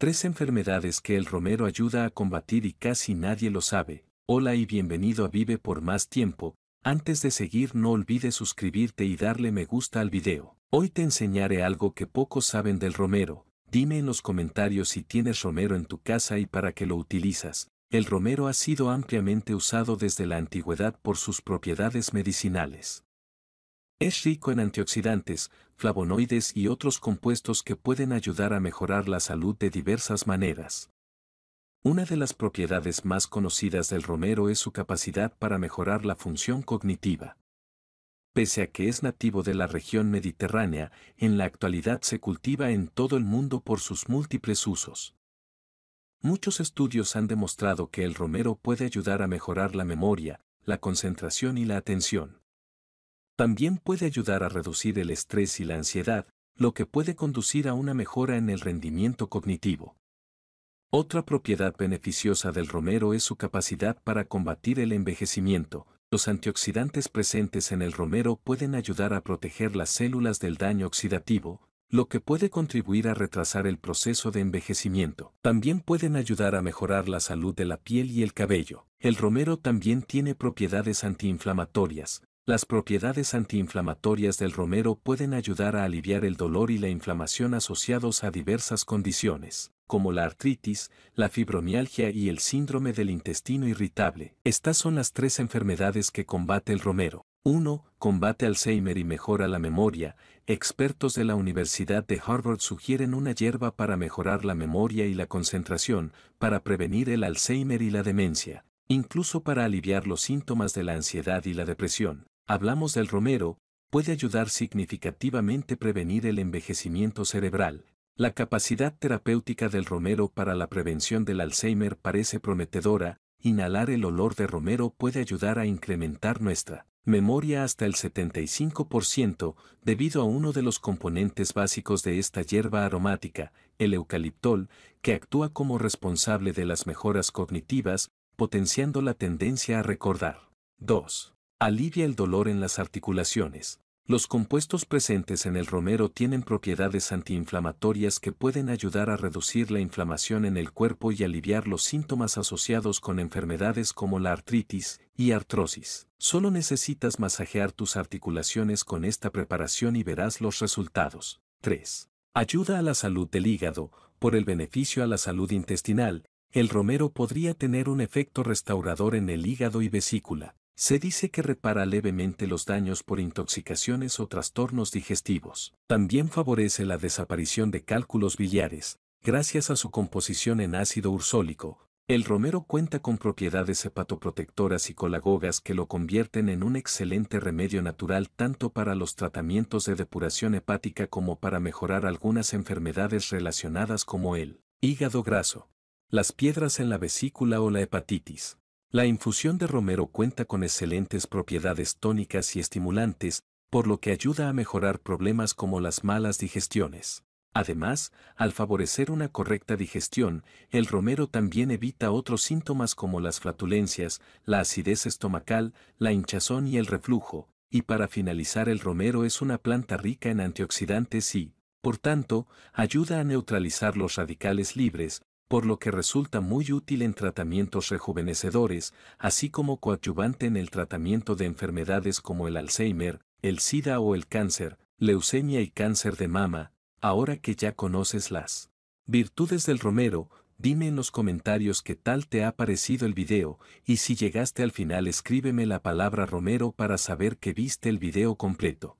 Tres enfermedades que el romero ayuda a combatir y casi nadie lo sabe. Hola y bienvenido a Vive por más tiempo. Antes de seguir no olvides suscribirte y darle me gusta al video. Hoy te enseñaré algo que pocos saben del romero. Dime en los comentarios si tienes romero en tu casa y para qué lo utilizas. El romero ha sido ampliamente usado desde la antigüedad por sus propiedades medicinales. Es rico en antioxidantes, flavonoides y otros compuestos que pueden ayudar a mejorar la salud de diversas maneras. Una de las propiedades más conocidas del romero es su capacidad para mejorar la función cognitiva. Pese a que es nativo de la región mediterránea, en la actualidad se cultiva en todo el mundo por sus múltiples usos. Muchos estudios han demostrado que el romero puede ayudar a mejorar la memoria, la concentración y la atención también puede ayudar a reducir el estrés y la ansiedad, lo que puede conducir a una mejora en el rendimiento cognitivo. Otra propiedad beneficiosa del romero es su capacidad para combatir el envejecimiento. Los antioxidantes presentes en el romero pueden ayudar a proteger las células del daño oxidativo, lo que puede contribuir a retrasar el proceso de envejecimiento. También pueden ayudar a mejorar la salud de la piel y el cabello. El romero también tiene propiedades antiinflamatorias, las propiedades antiinflamatorias del romero pueden ayudar a aliviar el dolor y la inflamación asociados a diversas condiciones, como la artritis, la fibromialgia y el síndrome del intestino irritable. Estas son las tres enfermedades que combate el romero. 1. Combate Alzheimer y mejora la memoria. Expertos de la Universidad de Harvard sugieren una hierba para mejorar la memoria y la concentración, para prevenir el Alzheimer y la demencia incluso para aliviar los síntomas de la ansiedad y la depresión hablamos del romero, puede ayudar significativamente prevenir el envejecimiento cerebral. La capacidad terapéutica del romero para la prevención del Alzheimer parece prometedora, inhalar el olor de romero puede ayudar a incrementar nuestra memoria hasta el 75% debido a uno de los componentes básicos de esta hierba aromática, el eucaliptol, que actúa como responsable de las mejoras cognitivas, potenciando la tendencia a recordar. 2. Alivia el dolor en las articulaciones. Los compuestos presentes en el romero tienen propiedades antiinflamatorias que pueden ayudar a reducir la inflamación en el cuerpo y aliviar los síntomas asociados con enfermedades como la artritis y artrosis. Solo necesitas masajear tus articulaciones con esta preparación y verás los resultados. 3. Ayuda a la salud del hígado. Por el beneficio a la salud intestinal, el romero podría tener un efecto restaurador en el hígado y vesícula. Se dice que repara levemente los daños por intoxicaciones o trastornos digestivos. También favorece la desaparición de cálculos biliares, gracias a su composición en ácido ursólico. El romero cuenta con propiedades hepatoprotectoras y colagogas que lo convierten en un excelente remedio natural tanto para los tratamientos de depuración hepática como para mejorar algunas enfermedades relacionadas como el hígado graso, las piedras en la vesícula o la hepatitis. La infusión de romero cuenta con excelentes propiedades tónicas y estimulantes, por lo que ayuda a mejorar problemas como las malas digestiones. Además, al favorecer una correcta digestión, el romero también evita otros síntomas como las flatulencias, la acidez estomacal, la hinchazón y el reflujo, y para finalizar el romero es una planta rica en antioxidantes y, por tanto, ayuda a neutralizar los radicales libres, por lo que resulta muy útil en tratamientos rejuvenecedores, así como coadyuvante en el tratamiento de enfermedades como el Alzheimer, el SIDA o el cáncer, leucemia y cáncer de mama. Ahora que ya conoces las virtudes del romero, dime en los comentarios qué tal te ha parecido el video y si llegaste al final escríbeme la palabra romero para saber que viste el video completo.